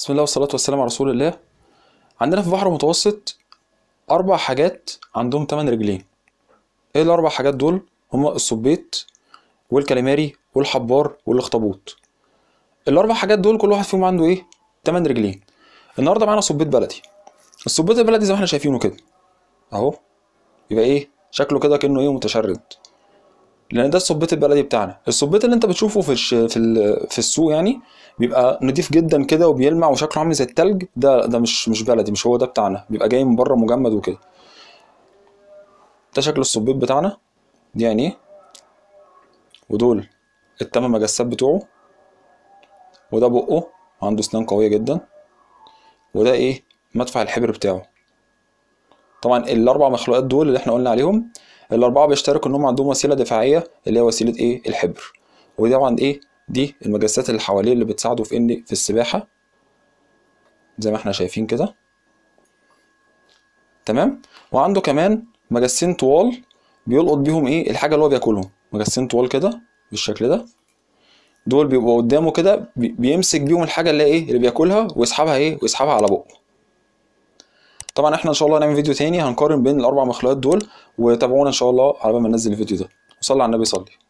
بسم الله والصلاة والسلام على رسول الله عندنا في البحر المتوسط أربع حاجات عندهم تمن رجلين ايه الأربع حاجات دول؟ هما الصبيت والكاليماري والحبار والاخطبوط الأربع حاجات دول كل واحد فيهم عنده ايه؟ تمن رجلين النهاردة معانا صبيت بلدي الصبيت البلدي زي ما احنا شايفينه كده اهو يبقى ايه؟ شكله كده كأنه ايه متشرد لان ده الصبيط البلدي بتاعنا الصبيط اللي انت بتشوفه في الش... في ال... في السوق يعني بيبقى نضيف جدا كده وبيلمع وشكله عامل زي التلج ده ده مش مش بلدي مش هو ده بتاعنا بيبقى جاي من بره مجمد وكده ده شكل الصبيط بتاعنا دي عينيه ودول التمام مجسات بتوعه وده بقه عنده اسنان قويه جدا وده ايه مدفع الحبر بتاعه طبعا الاربع مخلوقات دول اللي احنا قلنا عليهم الاربعه بيشتركوا ان هم عندهم وسيله دفاعيه اللي هي وسيله ايه الحبر وطبعا ايه دي المجسات اللي حواليه اللي بتساعده في ان في السباحه زي ما احنا شايفين كده تمام وعنده كمان مجسين طوال بيلقط بيهم ايه الحاجه اللي هو بياكلهم مجسين طوال كده بالشكل ده دول بيبقوا قدامه كده بيمسك بيهم الحاجه اللي ايه اللي بياكلها ويسحبها ايه ويسحبها على بقه طبعا احنا ان شاء الله هنعمل فيديو تاني هنقارن بين الاربع مخلوقات دول وتابعونا ان شاء الله على ما ننزل الفيديو ده وصلي على النبي صلي